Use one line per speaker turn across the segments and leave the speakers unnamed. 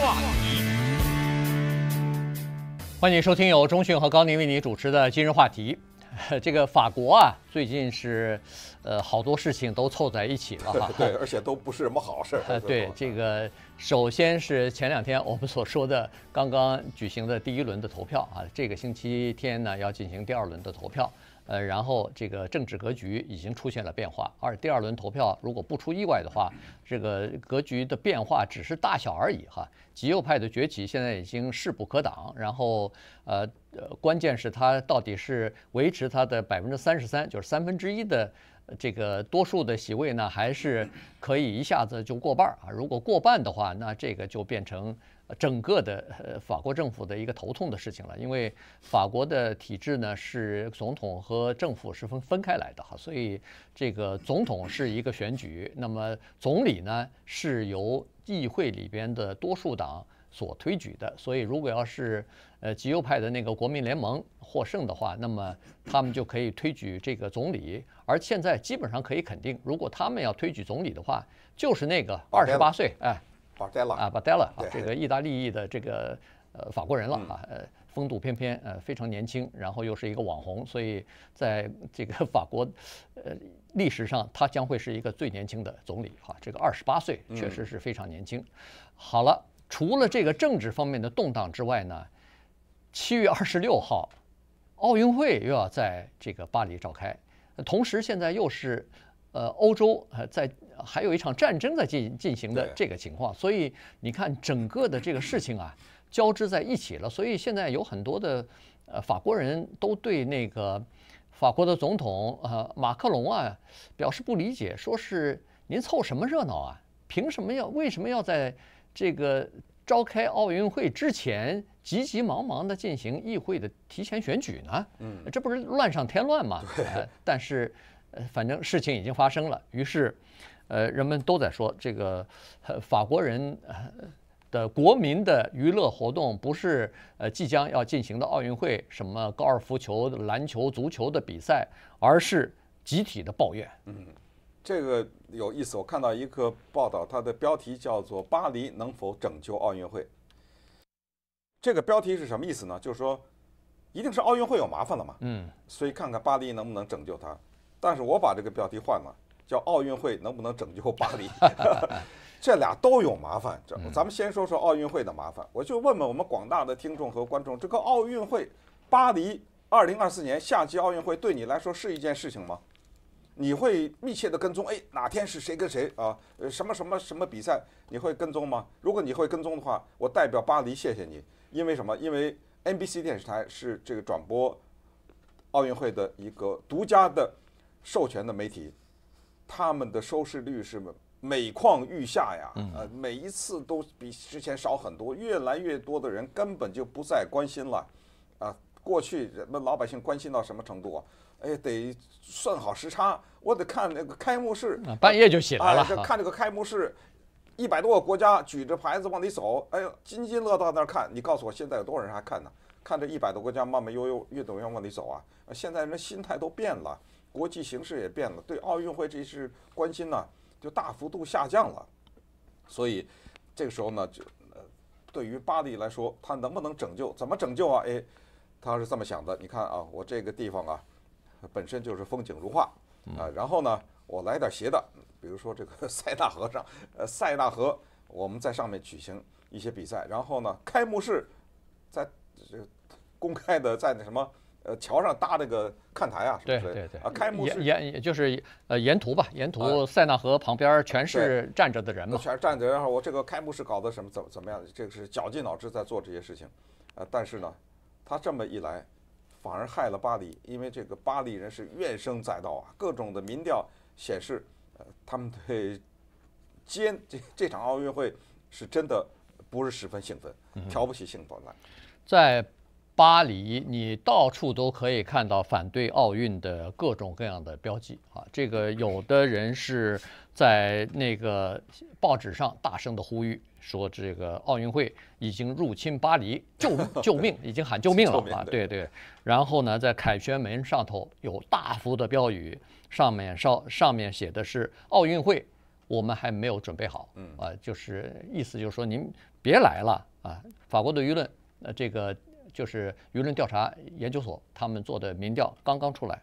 话题，欢迎收听由中讯和高宁为你主持的《今日话题》。这个法国啊，最近是，呃，好多事情都凑在一起了哈。对，而
且都不是什么好事。啊，对，
这个首先是前两天我们所说的刚刚举行的第一轮的投票啊，这个星期天呢要进行第二轮的投票。呃，然后这个政治格局已经出现了变化。二第二轮投票如果不出意外的话，这个格局的变化只是大小而已哈。极右派的崛起现在已经势不可挡。然后呃，关键是它到底是维持它的百分之三十三，就是三分之一的这个多数的席位呢，还是可以一下子就过半儿啊？如果过半的话，那这个就变成。整个的呃，法国政府的一个头痛的事情了，因为法国的体制呢是总统和政府是分分开来的哈，所以这个总统是一个选举，那么总理呢是由议会里边的多数党所推举的，所以如果要是呃极右派的那个国民联盟获胜的话，那么他们就可以推举这个总理，而现在基本上可以肯定，如果他们要推举总理的话，就是那个二十八岁哎。巴代拉啊，巴代拉啊，这个意大利裔的这个呃法国人了啊，呃，风度翩翩，呃，非常年轻，然后又是一个网红，所以在这个法国，呃，历史上他将会是一个最年轻的总理哈，这个二十八岁确实是非常年轻。好了，除了这个政治方面的动荡之外呢，七月二十六号，奥运会又要在这个巴黎召开，同时现在又是呃欧洲呃在。还有一场战争在进进行的这个情况，所以你看整个的这个事情啊，交织在一起了。所以现在有很多的呃法国人都对那个法国的总统呃马克龙啊表示不理解，说是您凑什么热闹啊？凭什么要为什么要在这个召开奥运会之前急急忙忙的进行议会的提前选举呢？嗯，这不是乱上添乱吗？但是呃，反正事情已经发生了，于是。呃，人们都在说，这个法国人的国民的娱乐活动不是呃即将要进行的奥运会什么高尔夫球、篮球、足球的比赛，而是集体的抱怨。嗯，
这个有意思。我看到一个报道，它的标题叫做《巴黎能否拯救奥运会》。这个标题是什么意思呢？就是说，一定是奥运会有麻烦了嘛？嗯。所以看看巴黎能不能拯救它。但是我把这个标题换了。叫奥运会能不能拯救巴黎？这俩都有麻烦。这咱们先说说奥运会的麻烦。我就问问我们广大的听众和观众，这个奥运会，巴黎二零二四年夏季奥运会对你来说是一件事情吗？你会密切的跟踪？哎，哪天是谁跟谁啊？呃，什么什么什么比赛？你会跟踪吗？如果你会跟踪的话，我代表巴黎谢谢你。因为什么？因为 NBC 电视台是这个转播奥运会的一个独家的授权的媒体。他们的收视率是每况愈下呀，呃，每一次都比之前少很多，越来越多的人根本就不再关心了，啊，过去人们老百姓关心到什么程度啊？哎，得算好时差，我得看那个开幕式，半夜就醒了，看这个开幕式，一百多个国家举着牌子往里走，哎呦，津津乐道那儿看，你告诉我现在有多少人还看呢？看这一百多国家慢慢悠悠、越走越往里走啊，现在人心态都变了。国际形势也变了，对奥运会这是关心呢，就大幅度下降了。所以这个时候呢，就呃，对于巴黎来说，他能不能拯救，怎么拯救啊？哎，他是这么想的。你看啊，我这个地方啊，本身就是风景如画啊。然后呢，我来点邪的，比如说这个 塞纳河上，呃，塞纳河，我们在上面举行一些比赛。然后呢，开幕式在这公开的，在那什么。呃，桥上搭那个看台啊，对对对，开幕式
沿就是呃沿途吧，沿途塞纳河旁边全是站着的人嘛，全
是站着。然后我这个开幕式搞得什么怎么怎么样？这个是绞尽脑汁在做这些事情，呃，但是呢，他这么一来，反而害了巴黎，因为这个巴黎人是怨声载道啊，各种的民调显示，呃，他们对兼这这场奥运会是真的不是十分兴奋，挑不起兴奋来，
在。巴黎，你到处都可以看到反对奥运的各种各样的标记啊！这个有的人是在那个报纸上大声的呼吁，说这个奥运会已经入侵巴黎，救 救命，已经喊救命了啊！对对。然后呢，在凯旋门上头有大幅的标语，上面上上面写的是奥运会，我们还没有准备好，嗯啊，就是意思就是说您别来了啊！法国的舆论，呃这个。就是舆论调查研究所他们做的民调刚刚出来，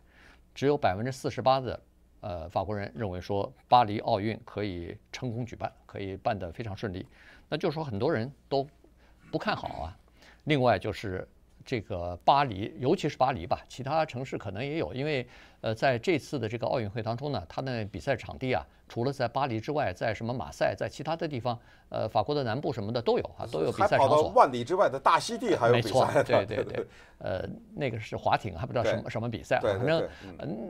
只有百分之四十八的呃法国人认为说巴黎奥运可以成功举办，可以办得非常顺利，那就是说很多人都不看好啊。另外就是。这个巴黎，尤其是巴黎吧，其他城市可能也有，因为，呃，在这次的这个奥运会当中呢，它的比赛场地啊，除了在巴黎之外，在什么马赛，在其他的地方，呃，法国的南部什么的都有啊，都有比赛场所。跑到
万里之外的大溪地还有比赛？没错，对对 对，
呃，那个是滑艇，还不知道什么什么比赛，反正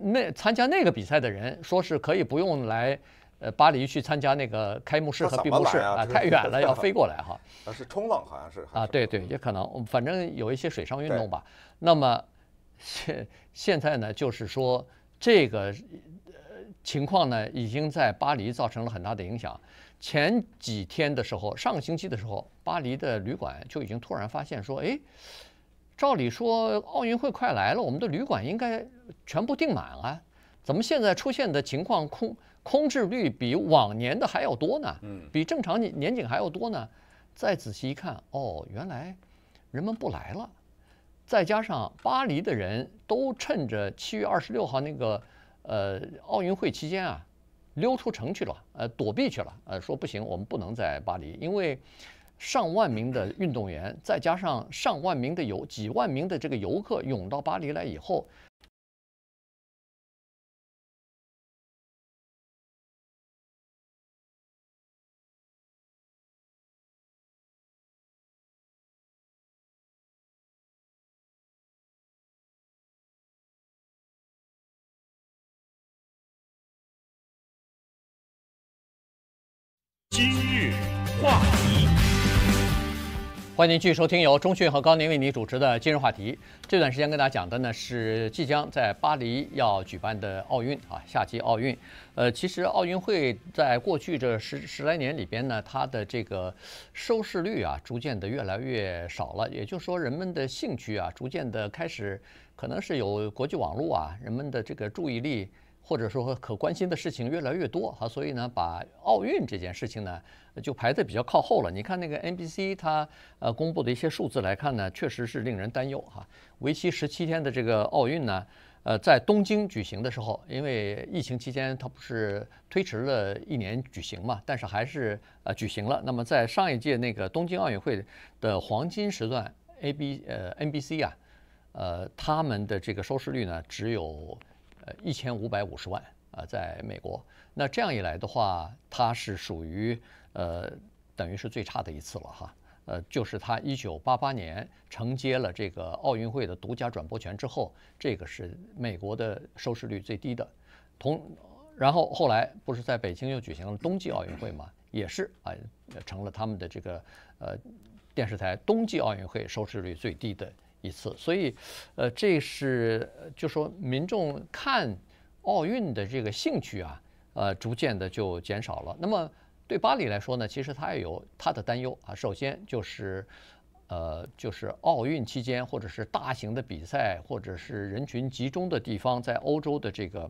那参加那个比赛的人说是可以不用来。呃，巴黎去参加那个开幕式和闭幕式啊，太远了，要飞过来哈。
是冲浪，好像是
啊，对对，也可能，反正有一些水上运动吧。那么现现在呢，就是说这个情况呢，已经在巴黎造成了很大的影响。前几天的时候，上个星期的时候，巴黎的旅馆就已经突然发现说，哎，照理说奥运会快来了，我们的旅馆应该全部订满啊，怎么现在出现的情况空？空置率比往年的还要多呢，比正常年景还要多呢。再仔细一看，哦，原来人们不来了。再加上巴黎的人都趁着七月二十六号那个呃奥运会期间啊，溜出城去了，呃，躲避去了。呃，说不行，我们不能在巴黎，因为上万名的运动员，再加上上万名的游几万名的这个游客涌到巴黎来以后。
今日话题，
欢迎您继续收听由中讯和高宁为您主持的《今日话题》。这段时间跟大家讲的呢是即将在巴黎要举办的奥运啊，夏季奥运。呃，其实奥运会在过去这十十来年里边呢，它的这个收视率啊，逐渐的越来越少了。也就是说，人们的兴趣啊，逐渐的开始可能是有国际网络啊，人们的这个注意力。或者说可关心的事情越来越多哈，所以呢，把奥运这件事情呢就排在比较靠后了。你看那个 NBC 它呃公布的一些数字来看呢，确实是令人担忧哈。为期十七天的这个奥运呢，呃，在东京举行的时候，因为疫情期间它不是推迟了一年举行嘛，但是还是呃举行了。那么在上一届那个东京奥运会的黄金时段，AB 呃 NBC 啊，呃他们的这个收视率呢只有。呃，一千五百五十万啊，在美国。那这样一来的话，它是属于呃，等于是最差的一次了哈。呃，就是他一九八八年承接了这个奥运会的独家转播权之后，这个是美国的收视率最低的。同，然后后来不是在北京又举行了冬季奥运会嘛，也是啊，成了他们的这个呃电视台冬季奥运会收视率最低的。一次，所以，呃，这是就说民众看奥运的这个兴趣啊，呃，逐渐的就减少了。那么对巴黎来说呢，其实它也有它的担忧啊。首先就是，呃，就是奥运期间或者是大型的比赛或者是人群集中的地方，在欧洲的这个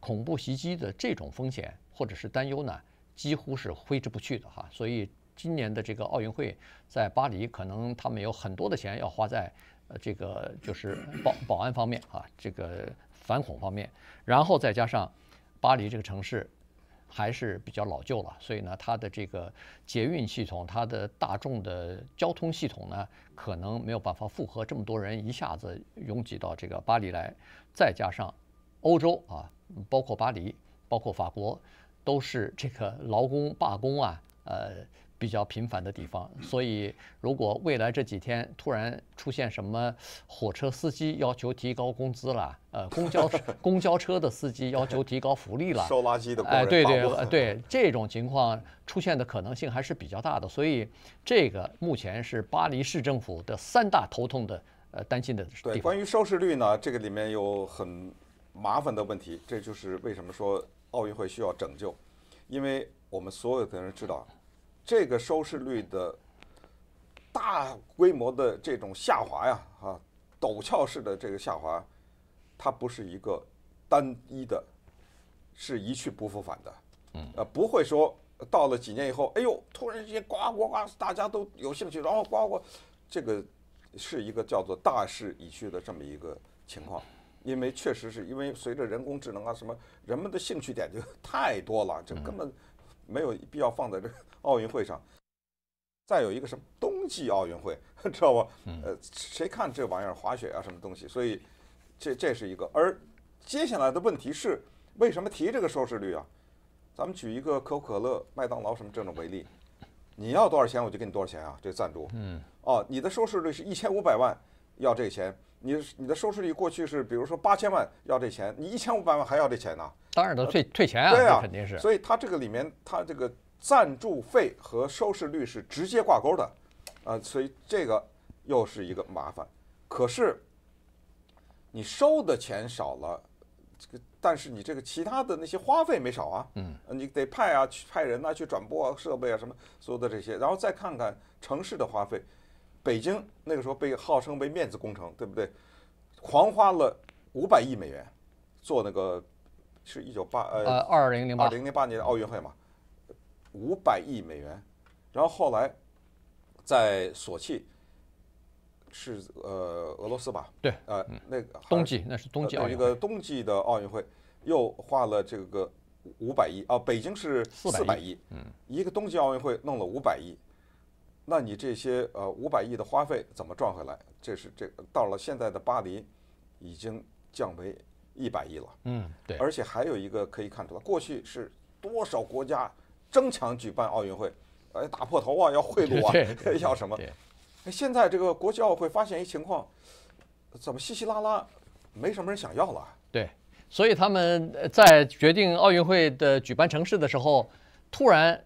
恐怖袭击的这种风险或者是担忧呢，几乎是挥之不去的哈。所以今年的这个奥运会在巴黎，可能他们有很多的钱要花在。呃，这个就是保保安方面啊，这个反恐方面，然后再加上巴黎这个城市还是比较老旧了，所以呢，它的这个捷运系统，它的大众的交通系统呢，可能没有办法负荷这么多人一下子拥挤到这个巴黎来，再加上欧洲啊，包括巴黎，包括法国，都是这个劳工罢工啊，呃。比较频繁的地方，所以如果未来这几天突然出现什么火车司机要求提高工资了，呃，公交公交车的司机要求提高福利了，收垃圾的哎，对对对，这种情况出现的可能性还是比较大的，所以这个目前是巴黎市政府的三大头痛的呃担心的。对，关于收
视率呢，这个里面有很麻烦的问题，这就是为什么说奥运会需要拯救，因为我们所有的人知道。这个收视率的，大规模的这种下滑呀，啊，陡峭式的这个下滑，它不是一个单一的，是一去不复返的，嗯，呃，不会说到了几年以后，哎呦，突然之间呱呱呱，大家都有兴趣，然后呱呱，这个是一个叫做大势已去的这么一个情况，因为确实是因为随着人工智能啊什么，人们的兴趣点就太多了，这根本。没有必要放在这个奥运会上，再有一个什么冬季奥运会，知道吧？呃，谁看这玩意儿滑雪啊什么东西？所以，这这是一个。而接下来的问题是，为什么提这个收视率啊？咱们举一个可口可乐、麦当劳什么这种为例，你要多少钱我就给你多少钱啊？这赞助。嗯。哦，你的收视率是一千五百万，要这钱。你你的收视率过去是，比如说八千万要这钱，你一千五百万还要这钱呢？
当然得退退钱啊，啊肯定是。所
以它这个里面，它这个赞助费和收视率是直接挂钩的，啊，所以这个又是一个麻烦。可是你收的钱少了，这个但是你这个其他的那些花费没少啊，嗯，你得派啊去派人呐去转播啊设备啊什么所有的这些，然后再看看城市的花费。北京那个时候被号称为面子工程，对不对？狂花了五百亿美元做那个，是一九八呃
二零零八零零
八年的奥运会嘛，五百亿美元。然后后来在索契是呃俄罗斯吧？
对，呃那个冬季那是冬季一个
冬季的奥运会又花了这个五百亿啊，北京是四百亿，嗯，一个冬季奥运会弄了五百亿。那你这些呃五百亿的花费怎么赚回来？这是这到了现在的巴黎，已经降为一百亿了。嗯，对。而且还有一个可以看出来，过去是多少国家争抢举办奥运会，哎，打破头啊，要贿赂啊 要什么？现在这个国际奥会发现一情况，怎么稀稀拉拉，没什么人想要了？
对。所以他们在决定奥运会的举办城市的时候，突然。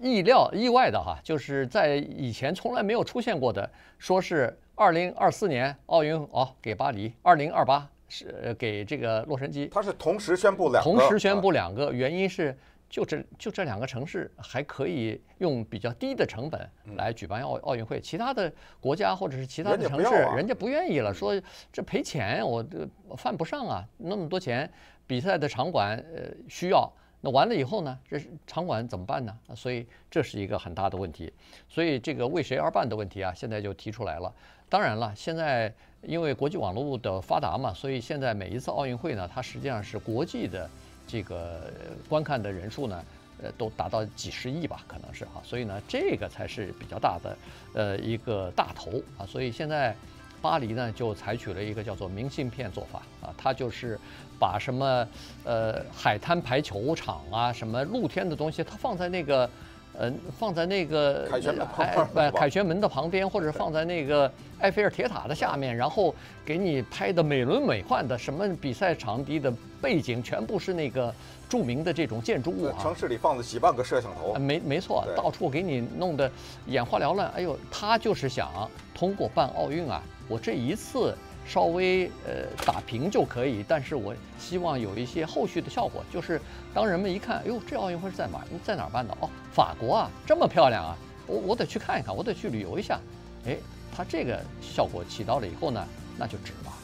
意料意外的哈，就是在以前从来没有出现过的，说是二零二四年奥运哦给巴黎，二零二八是给这个洛杉矶。它是同时宣布两个。同时宣布两个，原因是就这就这两个城市还可以用比较低的成本来举办奥奥运会，其他的国家或者是其他的城市人家不愿意了，说这赔钱我这犯不上啊，那么多钱，比赛的场馆呃需要。那完了以后呢？这是场馆怎么办呢？所以这是一个很大的问题。所以这个为谁而办的问题啊，现在就提出来了。当然了，现在因为国际网络的发达嘛，所以现在每一次奥运会呢，它实际上是国际的这个观看的人数呢，呃，都达到几十亿吧，可能是啊。所以呢，这个才是比较大的，呃，一个大头啊。所以现在。巴黎呢，就采取了一个叫做明信片做法啊，它就是把什么呃海滩排球场啊，什么露天的东西，它放在那个呃放在那个凯旋门的旁边，凯旋门的旁边，或者放在那个埃菲尔铁塔的下面，然后给你拍的美轮美奂的，什么比赛场地的背景全部是那个著名的这种建筑物啊，城市
里放了几万个摄像头，
没没错，到处给你弄得眼花缭乱，哎呦，他就是想通过办奥运啊。我这一次稍微呃打平就可以，但是我希望有一些后续的效果，就是当人们一看，哎呦，这奥运会是在哪在哪儿办的哦，法国啊，这么漂亮啊，我我得去看一看，我得去旅游一下，哎，它这个效果起到了以后呢，那就值了。